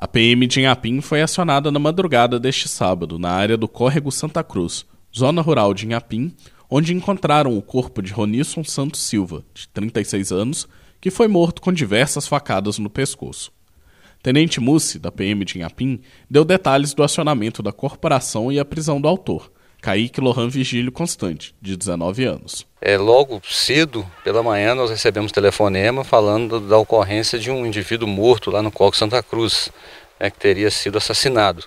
A PM de Inhapim foi acionada na madrugada deste sábado, na área do Córrego Santa Cruz, zona rural de Inhapim, onde encontraram o corpo de Ronisson Santos Silva, de 36 anos, que foi morto com diversas facadas no pescoço. Tenente Mussi, da PM de Inhapim, deu detalhes do acionamento da corporação e a prisão do autor, Kaique Lohan Vigílio Constante, de 19 anos. É, logo cedo, pela manhã, nós recebemos telefonema falando da ocorrência de um indivíduo morto lá no Coco Santa Cruz, né, que teria sido assassinado.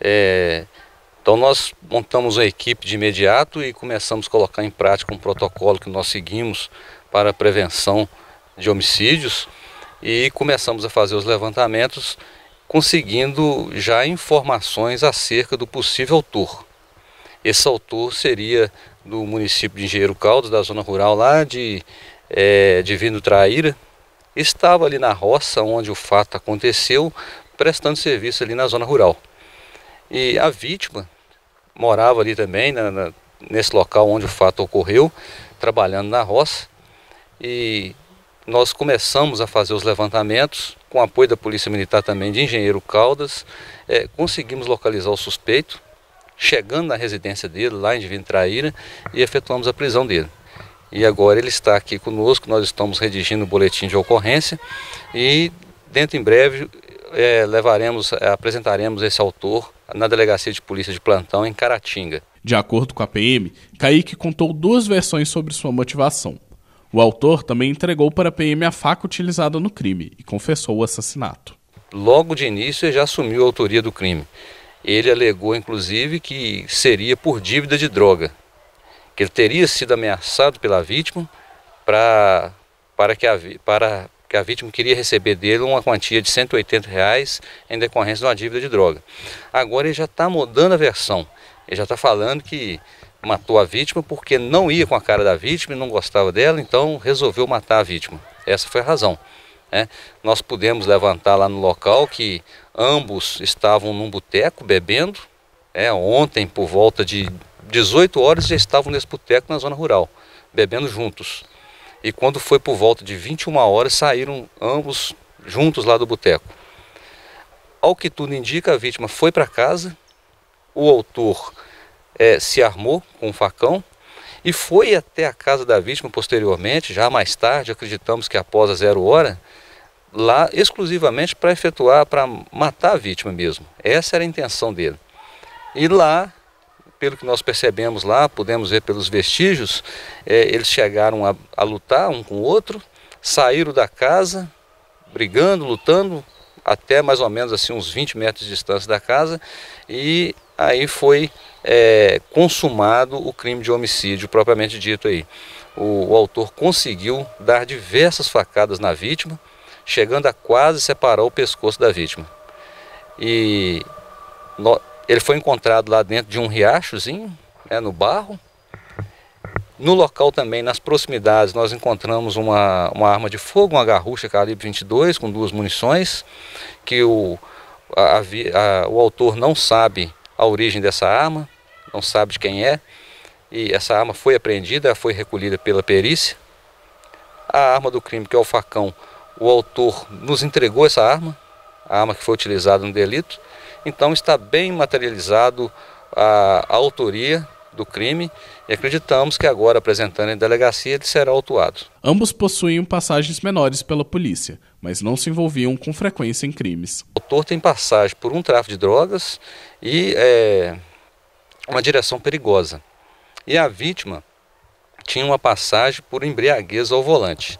É, então nós montamos a equipe de imediato e começamos a colocar em prática um protocolo que nós seguimos para a prevenção de homicídios e começamos a fazer os levantamentos, conseguindo já informações acerca do possível autor. Esse autor seria do município de Engenheiro Caldas, da zona rural lá de é, Divino Traíra. Estava ali na roça onde o fato aconteceu, prestando serviço ali na zona rural. E a vítima morava ali também, na, na, nesse local onde o fato ocorreu, trabalhando na roça. E nós começamos a fazer os levantamentos, com apoio da Polícia Militar também de Engenheiro Caldas. É, conseguimos localizar o suspeito, chegando na residência dele, lá em Divino Traíra, e efetuamos a prisão dele. E agora ele está aqui conosco, nós estamos redigindo o boletim de ocorrência e dentro em breve é, levaremos, é, apresentaremos esse autor na delegacia de polícia de plantão em Caratinga. De acordo com a PM, Kaique contou duas versões sobre sua motivação. O autor também entregou para a PM a faca utilizada no crime e confessou o assassinato. Logo de início, ele já assumiu a autoria do crime. Ele alegou, inclusive, que seria por dívida de droga, que ele teria sido ameaçado pela vítima para, para, que, a, para que a vítima queria receber dele uma quantia de 180 reais em decorrência de uma dívida de droga. Agora ele já está mudando a versão, ele já está falando que matou a vítima porque não ia com a cara da vítima e não gostava dela, então resolveu matar a vítima. Essa foi a razão. Né? Nós pudemos levantar lá no local que Ambos estavam num boteco bebendo. É, ontem, por volta de 18 horas, já estavam nesse boteco na zona rural, bebendo juntos. E quando foi por volta de 21 horas, saíram ambos juntos lá do boteco. Ao que tudo indica, a vítima foi para casa, o autor é, se armou com um facão e foi até a casa da vítima posteriormente, já mais tarde, acreditamos que após a zero hora, lá exclusivamente para efetuar, para matar a vítima mesmo. Essa era a intenção dele. E lá, pelo que nós percebemos lá, podemos ver pelos vestígios, é, eles chegaram a, a lutar um com o outro, saíram da casa, brigando, lutando, até mais ou menos assim uns 20 metros de distância da casa, e aí foi é, consumado o crime de homicídio propriamente dito aí. O, o, autor conseguiu dar diversas facadas na vítima, chegando a quase separar o pescoço da vítima. E no, ele foi encontrado lá dentro de um riachozinho, né, no barro. No local também, nas proximidades, nós encontramos uma, uma arma de fogo, uma garrucha calibre 22 com duas munições, que o, a, a, o autor não sabe a origem dessa arma, não sabe de quem é. E essa arma foi apreendida, foi recolhida pela perícia. A arma do crime, que é o facão, o autor nos entregou essa arma, a arma que foi utilizada no delito, então está bem materializado a, a autoria do crime e acreditamos que agora, apresentando em delegacia, ele será autuado. Ambos possuíam passagens menores pela polícia, mas não se envolviam com frequência em crimes. O autor tem passagem por um tráfico de drogas e é, uma direção perigosa. E a vítima tinha uma passagem por embriaguez ao volante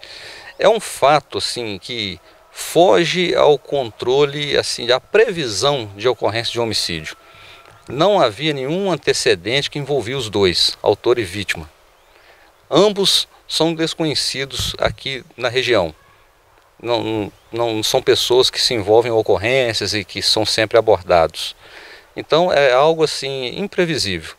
é um fato assim que foge ao controle, assim, à previsão de ocorrência de homicídio. Não havia nenhum antecedente que envolvia os dois, autor e vítima. Ambos são desconhecidos aqui na região. Não, não são pessoas que se envolvem em ocorrências e que são sempre abordados. Então é algo assim imprevisível.